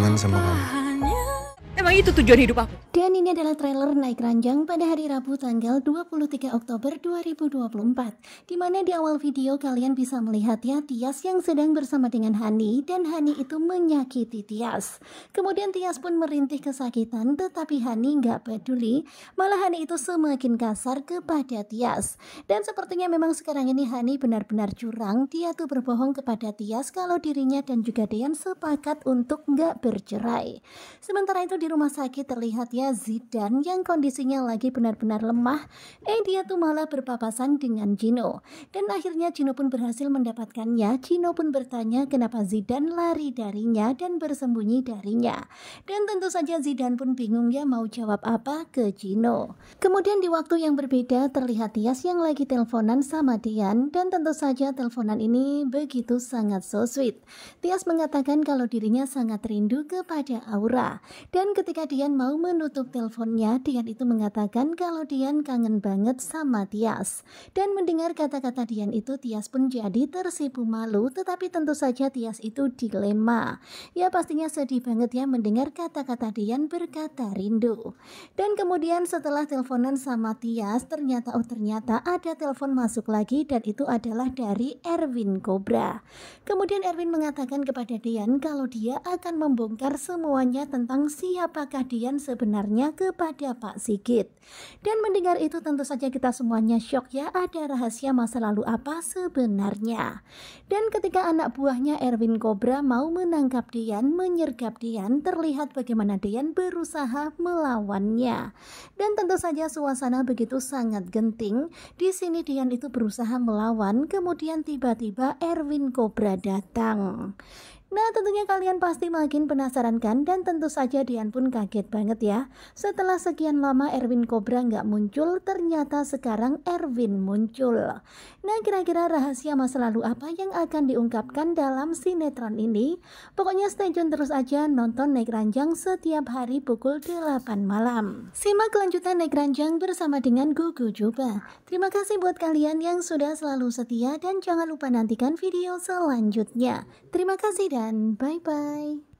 不能什么办？Emang itu tujuan hidup aku. Dan ini adalah trailer naik ranjang pada hari Rabu tanggal 23 Oktober 2024. Di di awal video kalian bisa melihat ya Tias yang sedang bersama dengan Hani dan Hani itu menyakiti Tias. Kemudian Tias pun merintih kesakitan tetapi Hani nggak peduli. Malah Hani itu semakin kasar kepada Tias. Dan sepertinya memang sekarang ini Hani benar-benar curang. Dia tuh berbohong kepada Tias kalau dirinya dan juga Dean sepakat untuk nggak bercerai. Sementara itu di rumah sakit terlihat ya Zidane yang kondisinya lagi benar-benar lemah. Eh dia tuh malah berpapasan dengan Gino. Dan akhirnya Gino pun berhasil mendapatkannya. Gino pun bertanya kenapa Zidane lari darinya dan bersembunyi darinya. Dan tentu saja Zidane pun bingung ya mau jawab apa ke Gino. Kemudian di waktu yang berbeda terlihat Tias yang lagi teleponan sama Dian. Dan tentu saja teleponan ini begitu sangat so sweet. Tias mengatakan kalau dirinya sangat rindu kepada Aura. Dan ketika Dian mau menutup teleponnya, Dian itu mengatakan kalau Dian kangen banget sama Tias. Dan mendengar kata-kata Dian itu, Tias pun jadi tersipu malu, tetapi tentu saja Tias itu dilema. Ya pastinya sedih banget ya mendengar kata-kata Dian berkata rindu. Dan kemudian setelah teleponan sama Tias, ternyata oh ternyata ada telepon masuk lagi dan itu adalah dari Erwin Cobra. Kemudian Erwin mengatakan kepada Dian kalau dia akan membongkar semuanya tentang siapa siapakah Dian sebenarnya kepada Pak Sigit. Dan mendengar itu tentu saja kita semuanya syok ya ada rahasia masa lalu apa sebenarnya. Dan ketika anak buahnya Erwin Cobra mau menangkap Dian, menyergap Dian, terlihat bagaimana Dian berusaha melawannya. Dan tentu saja suasana begitu sangat genting. Di sini Dian itu berusaha melawan, kemudian tiba-tiba Erwin Cobra datang. Nah tentunya kalian pasti makin penasaran kan dan tentu saja Dian pun kaget banget ya. Setelah sekian lama Erwin Cobra nggak muncul, ternyata sekarang Erwin muncul. Nah kira-kira rahasia masa lalu apa yang akan diungkapkan dalam sinetron ini? Pokoknya stay tune terus aja nonton Naik Ranjang setiap hari pukul 8 malam. Simak kelanjutan Naik Ranjang bersama dengan Gugu Juba. Terima kasih buat kalian yang sudah selalu setia dan jangan lupa nantikan video selanjutnya. Terima kasih dan bye bye.